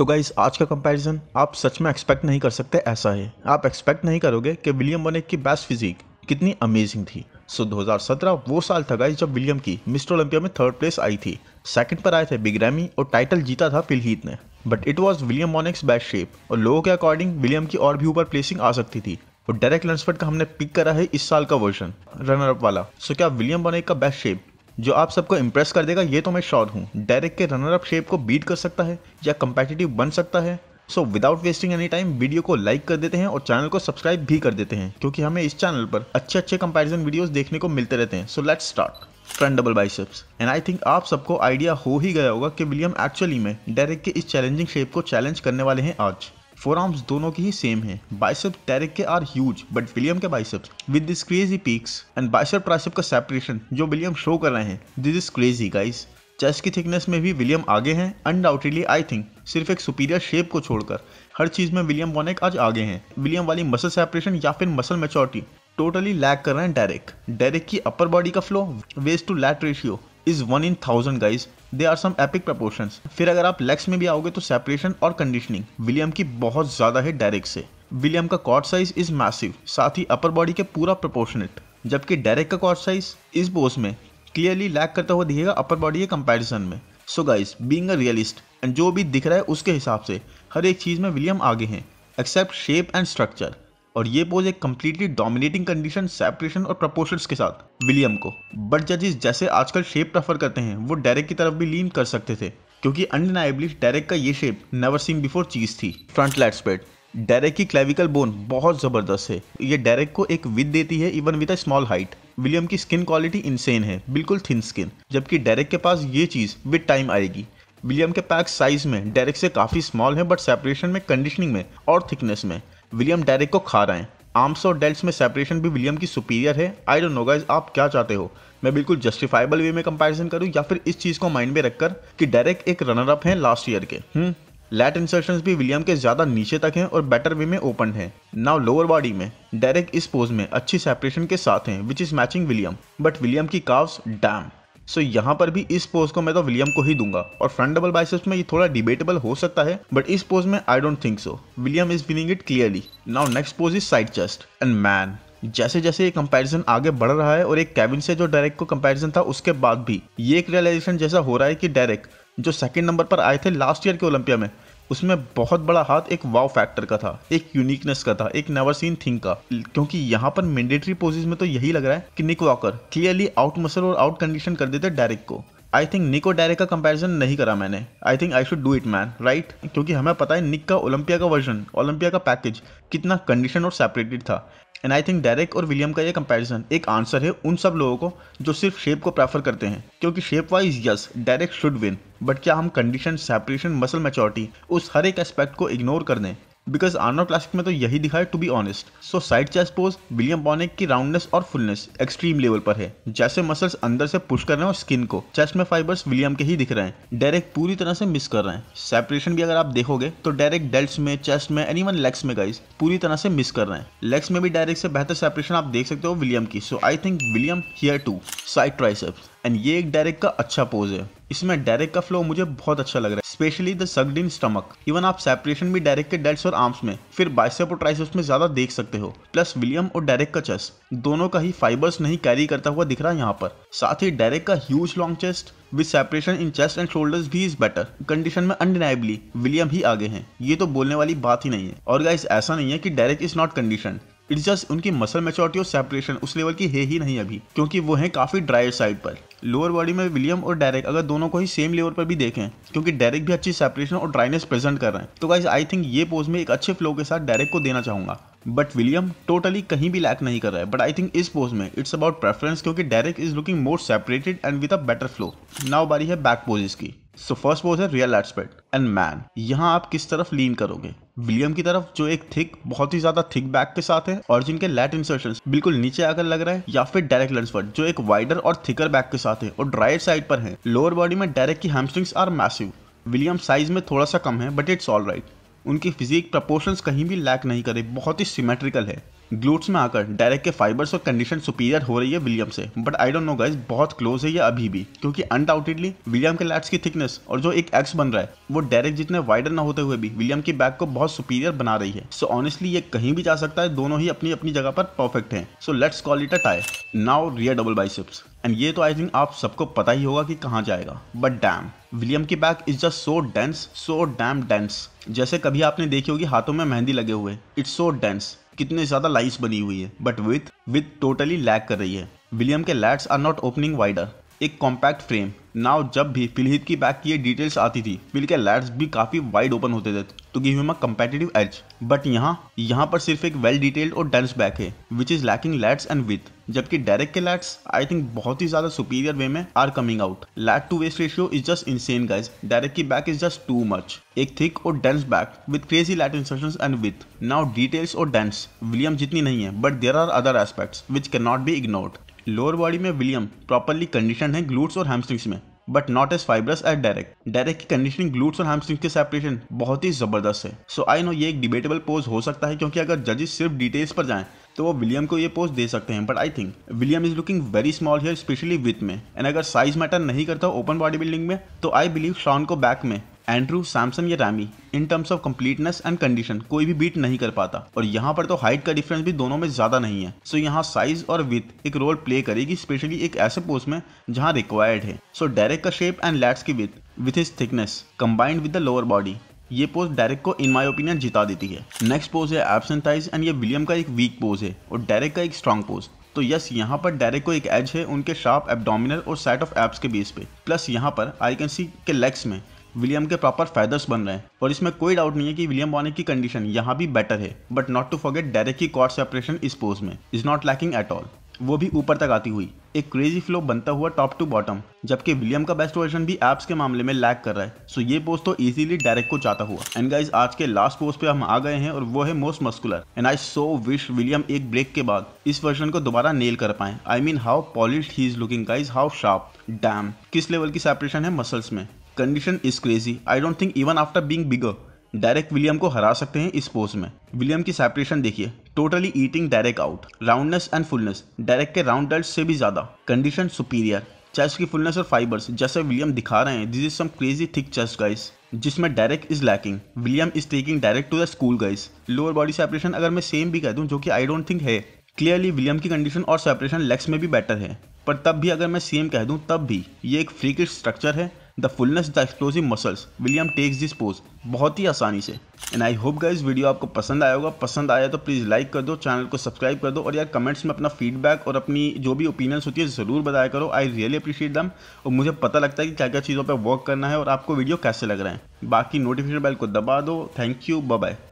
तो गाइज आज का कंपैरिजन आप सच में एक्सपेक्ट नहीं कर सकते ऐसा है आप एक्सपेक्ट नहीं करोगे कि विलियम बनेक की बेस्ट फिजिक कितनी अमेजिंग थी सो so, 2017 वो साल था गाइज जब विलियम की मिस्टर ओलंपिया में थर्ड प्लेस आई थी सेकंड पर आए थे बिग रैमी और टाइटल जीता था पिलहीत ने but it was William Bonac's best shape और लोगों के अकॉर्डिंग विलियम की और भी ऊपर प्लेसिंग आ सकती थी और डायरेक्ट लंसफर्ड का हमने पिक करा है इस साल का वर्जन रनर अप वाला सो so, क्या विलियम मोनिक का बेस्ट शेप जो आप सबको इम्प्रेस कर देगा ये तो मैं श्योर हूँ डायरेक्ट के रनर अप शेप को बीट कर सकता है या कंपेटिटिव बन सकता है so without wasting any time video को लाइक कर देते हैं और चैनल को सब्सक्राइब भी कर देते हैं क्योंकि हमें इस चैनल पर अच्छे अच्छे कंपैरिजन वीडियोस देखने को मिलते रहते हैं so let's start front double biceps and I think आप सबको आइडिया हो ही गया होगा कि विलियम एक्चुअली में डायरेक्ट के इस चैलेंजिंग शेप को चैलेंज करने वाले हैं आज फोर आर्म्स दोनों की ही सेम है बाइसेप टेरिक के आर ह्यूज बट विलियम के biceps with this crazy peaks and bicep tricep का सेपरेशन जो विलियम शो कर रहे हैं this is crazy guys chest की थिकनेस में भी विलियम आगे हैं अनडाउटेडली आई थिंक सिर्फ एक सुपीरियर शेप को छोड़कर हर चीज़ में विलियम वॉनेक आज आगे हैं विलियम वाली मसल सेपरेशन या फिर मसल मेचोरिटी टोटली लैक कर रहे हैं डायरेक्ट डायरेक्ट की अपर बॉडी का flow waist to lat ratio is one in thousand guys they are some epic proportion फिर अगर आप लेग्स में भी आओगे तो सेपरेशन और कंडीशनिंग विलियम की बहुत ज़्यादा है डायरेक्ट से विलियम का कॉर्ड साइज इज मैसिव साथ ही अपर बॉडी के पूरा प्रपोर्शनेट जबकि डेरेक का कॉर्ड साइज इस बोस में क्लियरली लैक करता हुआ दिखेगा अपर बॉडी के कंपैरिजन में so guys being a realist and जो भी दिख रहा है उसके हिसाब से हर एक चीज़ में विलियम आगे हैं एक्सेप्ट शेप एंड स्ट्रक्चर और ये पोज एक कम्प्लीटली डोमिनेटिंग कंडीशन सेपरेशन और प्रपोशन के साथ विलियम को बट जजिस जैसे आजकल शेप प्रेफर करते हैं वो डायरेक्ट की तरफ भी लीन कर सकते थे क्योंकि अनडिनाइबली डायरेक्ट का ये शेप नेवर सीन बिफोर चीज थी फ्रंट लैट्स स्पेड डायरेक्ट की क्लेविकल बोन बहुत ज़बरदस्त है ये डायरेक्ट को एक विद देती है even with a small height William की स्किन क्वालिटी इनसेन है बिल्कुल थिन स्किन जबकि डायरेक्ट के पास ये चीज़ विद टाइम आएगी विलियम के पैक साइज में डायरेक्ट से काफ़ी स्मॉल है बट सेपरेशन में कंडीशनिंग में और थिकनेस में विलियम डेरिक को खा रहे हैं आर्म्स और डेल्ट में सेपरेशन भी विलियम की सुपीरियर है आई डोंट नो गाइज आप क्या चाहते हो मैं बिल्कुल जस्टिफाइबल वे में कंपैरिजन करूं या फिर इस चीज़ को माइंड में रखकर कि डायरेक्ट एक रनर अप है लास्ट ईयर के हम्म लैट इंसर्शन भी विलियम के ज़्यादा नीचे तक हैं और बेटर वे में ओपन है नाउ लोअर बॉडी में डायरेक्ट इस पोज में अच्छी सेपरेशन के साथ हैं which is matching William but William की काव्स डैम सो यहाँ पर भी इस पोज को मैं तो विलियम को ही दूंगा और फ्रंट डबल बाइसेप्स में ये थोड़ा डिबेटेबल हो सकता है बट इस पोज में I don't think so William is winning it clearly now next pose is side chest and man जैसे जैसे ये कंपैरिजन आगे बढ़ रहा है और एक केविन से जो डायरेक्ट को कंपैरिजन था उसके बाद भी ये एक रियलाइजेशन जैसा हो रहा है कि डायरेक्ट जो सेकंड नंबर पर आए थे लास्ट ईयर के ओलंपिया में उसमें बहुत बड़ा हाथ एक वाव फैक्टर का था एक यूनिकनेस का था एक नेवर सीन थिंग का क्योंकि यहाँ पर मैंडेटरी पोजिस में तो यही लग रहा है कि Nick Walker clearly out muscle और आउट कंडीशन कर देते डायरेक्ट को आई थिंक निक और डायरेक्ट का कंपैरिजन नहीं करा मैंने I think I should do it man right क्योंकि हमें पता है निक का ओलंपिया का वर्जन ओलंपिया का पैकेज कितना कंडीशन और सेपरेटेड था एंड आई थिंक डेरेक और विलियम का ये कंपैरिजन एक आंसर है उन सब लोगों को जो सिर्फ शेप को प्रेफर करते हैं क्योंकि shape wise yes Derek should win but क्या हम कंडीशन सेपरेशन मसल मेचोरिटी उस हर एक एस्पेक्ट को इग्नोर कर दें बिकॉज आर्नो क्लासिक में तो यही दिखाया to be honest so side chest pose William Bonac की राउंडनेस और फुलनेस एक्सट्रीम लेवल पर है जैसे मसल्स अंदर से पुश कर रहे हैं और स्किन को चेस्ट में फाइबर्स विलियम के ही दिख रहे हैं डायरेक्ट पूरी तरह से मिस कर रहे हैं सेपरेशन भी अगर आप देखोगे तो डायरेक्ट डेल्ट में चेस्ट में एनीवन लेग्स में गाइस पूरी तरह से मिस कर रहे हैं लेग्स में भी डायरेक्ट से बेहतर सेपरेशन आप देख सकते हो विलियम की so I think William here to side triceps and ये एक डायरेक्ट का अच्छा पोज है इसमें डायरेक्ट का फ्लो मुझे बहुत अच्छा लग रहा है specially the sucked in stomach even आप सेपरेशन भी डायरेक्ट के डेट्स और आर्म्स में फिर बाइसेप और ट्राइसेप्स में ज्यादा देख सकते हो प्लस विलियम और डायरेक्ट का चेस्ट दोनों का ही फाइबर्स नहीं कैरी करता हुआ दिख रहा है यहाँ पर साथ ही डायरेक्ट का huge long chest with separation in chest and shoulders भी इज बेटर कंडीशन में अनडिनाइबली विलियम ही आगे हैं ये तो बोलने वाली बात ही नहीं है और गाइस ऐसा नहीं है कि Derek is not condition it just उनकी मसल मेचोरिटी और सेपरेशन उस लेवल की है ही नहीं अभी क्योंकि वो है काफी ड्राई साइड पर लोअर बॉडी में विलियम और डायरेक्ट अगर दोनों को ही सेम लेवल पर भी देखें क्योंकि डायरेक्ट भी अच्छी सेपरेशन और ड्राइनेस प्रेजेंट कर रहे हैं तो गाइज आई थिंक ये पोज में एक अच्छे फ्लो के साथ डायरेक्ट को देना चाहूंगा बट विलियम टोटली कहीं भी लैक नहीं कर रहा है बट आई थिंक इस पोज में इट्स अबाउट प्रेफरेंस क्योंकि Derek is looking more separated and with a better flow now बारी है बैक पोजेस की सो फर्स्ट पोज है रियल एस्पेक्ट एंड मैन यहाँ आप किस तरफ लीन करोगे विलियम की तरफ जो एक थिक बहुत ही ज्यादा थिक बैक के साथ है और जिनके लेट इंसर्शन बिल्कुल नीचे आकर लग रहा है या फिर डायरेक्ट लेंस पर जो एक वाइडर और थिकर बैक के साथ है और ड्राइट साइड पर है लोअर बॉडी में डायरेक्ट की hamstrings are massive William size में थोड़ा सा कम है बट इट्स ऑल राइट उनकी फिजिक प्रपोर्शंस कहीं भी लैक नहीं करे बहुत ही सिमेट्रिकल है ग्लूट्स में आकर डायरेक्ट के फाइबर्स और कंडीशन सुपीरियर हो रही है विलियम से but I don't know guys बहुत क्लोज है ये अभी भी क्योंकि अनडाउटेडली विलियम के लैट्स की थिकनेस और जो एक एक्स बन रहा है वो डायरेक्ट जितने वाइडर ना होते हुए भी विलियम की बैक को बहुत सुपीरियर बना रही है सो so, ऑनेस्टली ये कहीं भी जा सकता है दोनों ही अपनी अपनी जगह पर परफेक्ट है so let's call it a tie now rear double biceps and ये तो आई थिंक आप सबको पता ही होगा कि कहाँ जाएगा बट डैम विलियम की back is just so dense so damn dense जैसे कभी आपने देखी होगी हाथों में मेहंदी लगे हुए इट्स सो डेंस कितने ज़्यादा लाइस बनी हुई है but with with totally lack कर रही है विलियम के lats are not opening wider एक कॉम्पैक्ट फ्रेम नाउ जब भी फिलहित की बैक की ये डिटेल्स आती थी फिल के लैट्स भी काफ़ी वाइड ओपन होते थे to give him a competitive edge but यहाँ यहाँ पर सिर्फ एक वेल डिटेल्ड और डेंस बैक है which is lacking lats and with जबकि डायरेक्ट के लैट्स आई थिंक बहुत ही ज्यादा सुपीरियर वे में are coming out lat to waist ratio is just insane guys Derek की back is just too much एक thick और dense back with crazy lat insertions and with now details और dense William जितनी नहीं है but there are other aspects which can not be ignored lower body में William properly condition है glutes और hamstrings में but not as fibrous at Derek Derek की conditioning glutes और हैमस्ट्रिंग के सेपरेशन बहुत ही जबरदस्त है सो आई नो ये एक डिबेटेबल पोज हो सकता है क्योंकि अगर जजेस सिर्फ डिटेल्स पर जाएं तो वो विलियम को ये पोस्ट दे सकते हैं but I think William is looking very small here specially with में एंड अगर साइज मैटर नहीं करता ओपन बॉडी बिल्डिंग में तो आई बिलीव शॉन को बैक में एंड्रू सैमसन या Ramy in terms of completeness and condition कोई भी बीट नहीं कर पाता और यहाँ पर तो हाइट का डिफरेंस भी दोनों में ज्यादा नहीं है सो so यहाँ साइज और विथ एक रोल प्ले करेगी स्पेशली एक ऐसे पोस्ट में जहाँ रिक्वायर्ड है सो डायरेक्ट का शेप एंड लैट्स की with with is thickness combined with the lower body ये पोज डायरेक्ट को इन माय ओपिनियन जिता देती है नेक्स्ट पोज है एबसेंटाइज एंड ये विलियम का एक वीक पोज है और डायरेक्ट का एक स्ट्रॉन्ग पोज तो यस यहाँ पर डायरेक्ट को एक एज है उनके शार्प एबडोमिनल और सेट ऑफ एप्स के बेस पे प्लस यहाँ पर आई कैन सी के लेग्स में विलियम के प्रॉपर फैदर्स बन रहे हैं और इसमें कोई डाउट नहीं है कि विलियम वॉनिक की कंडीशन यहाँ भी बेटर है but not to forget Derek की कॉर्ड सेपरेशन इस पोज में is not lacking at all वो भी ऊपर तक आती हुई एक क्रेजी फ्लो बनता हुआ टॉप टू बॉटम जबकि विलियम का बेस्ट वर्जन भी एप्स के मामले में लैक कर रहा है सो ये पोस्ट तो इजीली डायरेक्ट को चाहता हुआ एंड गाइज आज के लास्ट पोस्ट पे हम आ गए हैं और वो है most muscular and I so wish William एक ब्रेक के बाद इस वर्जन को दोबारा नेल कर पाए I mean how polish he is looking guys how sharp damn किस लेवल की सेपरेशन है मसल्स में condition is crazy I don't think even after being bigger Derek William को हरा सकते हैं इस पोज में विलियम की सेपरेशन देखिए totally eating Derek out roundness and fullness Derek के राउंड डल्ट से भी ज्यादा कंडीशन सुपीरियर चेस्ट की फुलनेस और फाइबर्स जैसे विलियम दिखा रहे हैं this is some crazy thick chest guys जिसमें Derek is lacking William is taking Derek to the school guys lower body separation अगर मैं सेम भी कह दूं जो कि आई डोंट थिंक है क्लियरली विलियम की कंडीशन और सेपरेशन लेग्स में भी बेटर है पर तब भी अगर मैं सेम कह दूं तब भी ये एक फ्री स्ट्रक्चर है the fullness the explosive muscles William takes this pose बहुत ही आसानी से and I hope guys video आपको पसंद आया होगा पसंद आया तो प्लीज़ लाइक कर दो चैनल को सब्सक्राइब कर दो और यार कमेंट्स में अपना फीडबैक और अपनी जो भी ओपिनियंस होती है ज़रूर बताया करो आई रियली अप्रिशिएट दम और मुझे पता लगता है कि क्या क्या चीज़ों पर वर्क करना है और आपको वीडियो कैसे लग रहे हैं बाकी नोटिफिकेशन बेल को दबा दो थैंक यू बाय